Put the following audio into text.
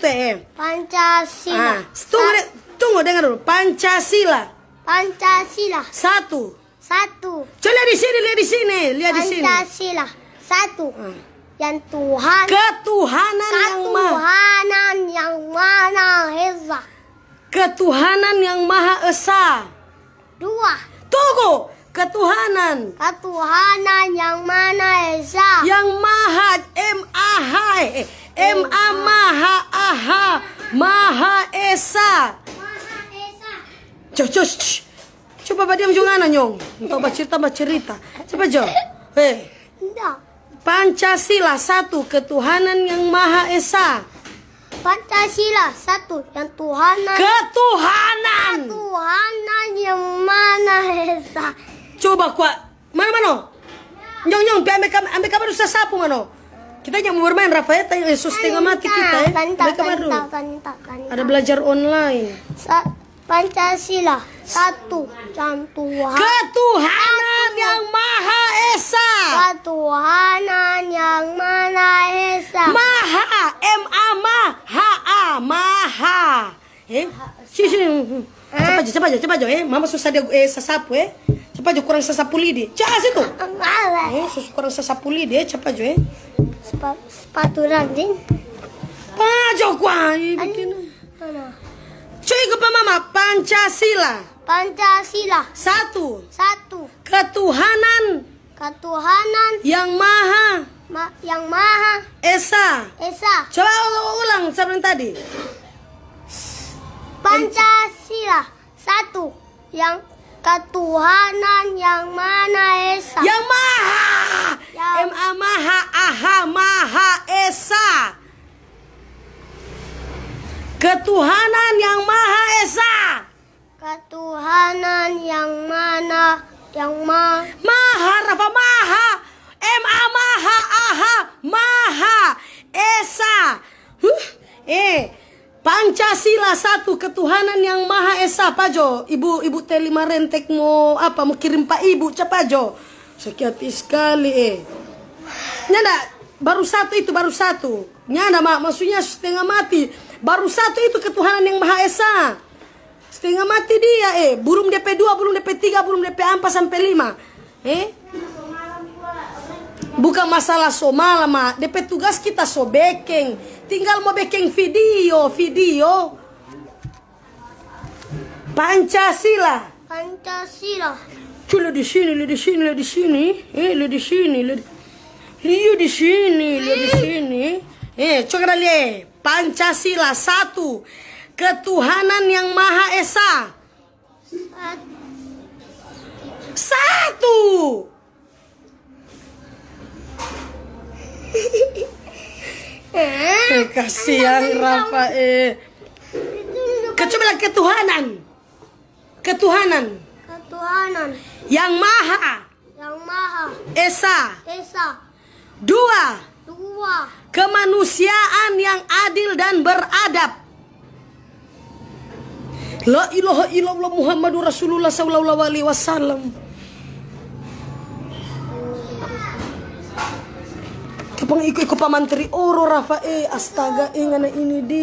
Pancasila. Ah, tunggu, tunggu dengar dulu. Pancasila. Pancasila. Satu. Satu. Coba lihat di sini, lihat di sini, lihat di sini. Pancasila. Satu. Hmm. Yang Tuhan. Ketuhanan, Ketuhanan yang Maha Esa. Ketuhanan yang Maha Esa. Dua. Tunggu. Ketuhanan. Ketuhanan yang mana Esa. Yang Maha M A H. -E. M A Maha Maha Maha Esa. Maha Esa. Cus, cus, Coba badiam jongana nyong. Untuk bercerita bercerita. Coba jo. Hei. Eh. Pancasila satu ketuhanan yang Maha Esa. Pancasila satu yang Tuhanan. Ketuhanan. Ketuhanan yang mana Esa. Coba kuat. Mana mana? Nyong nyong, ambil ambil kamar, ambil kamar sapu mana? Kita mau bermain Rafael tadi Yesus tengah mati kita ya. Eh. Panta, Mereka panta, baru. Panta, Ada belajar online. Sa Pancasila satu Tuhan. Ketuhanan yang Maha Esa. Ketuhanan yang Maha Esa. Maha M A M A H A Maha. Eh, sini sini. Cepat aja, cepat aja, cepat aja. Eh, mama susah dia eh sasapu eh. Cepat aja kurang sasapu lidi. Cak situ. Eh, susah kurang sasapu lidi. Eh, cepat aja eh. Sepa, sepatu rajin. Pojok wae bikin. Cuy ke mama Pancasila. Pancasila. Satu. Satu. Ketuhanan. Ketuhanan. Yang Maha. Ma yang Maha Esa. Esa. Coba ulang sebelum tadi. Pancasila satu yang ketuhanan yang mana Ketuhanan yang Maha Esa. Ketuhanan yang mana yang ma Maha Rafa Maha M A Maha Aha Maha Esa. Huh, eh Pancasila satu ketuhanan yang maha esa pak jo? Ibu ibu telima rentek mau apa mau kirim Pak Ibu Cepa jo? sakit sekali eh. Nyanda baru satu itu baru satu. Nyanda mak maksudnya setengah mati. Baru satu itu ketuhanan yang Maha Esa. Setengah mati dia, eh. Burung DP2, burung DP3, burung DP4 sampai 5. Eh? Bukan masalah so malam, DP tugas kita so Tinggal mau bekeng video, video. Pancasila. Pancasila. Cule di sini, lu di sini, lu di sini. Eh, lu di sini, lu di... sini. Liu di sini, lu di eh. sini. Eh, coba le Pancasila satu ketuhanan yang maha esa satu eh, kasihan eh kecuali ketuhanan ketuhanan ketuhanan yang maha yang maha esa esa dua Dua. Kemanusiaan yang adil dan beradab. La ilaha illallah Muhammadur Rasulullah sallallahu alaihi wasallam. ikut iku iku pamantri oro Rafae astaga ingana ini di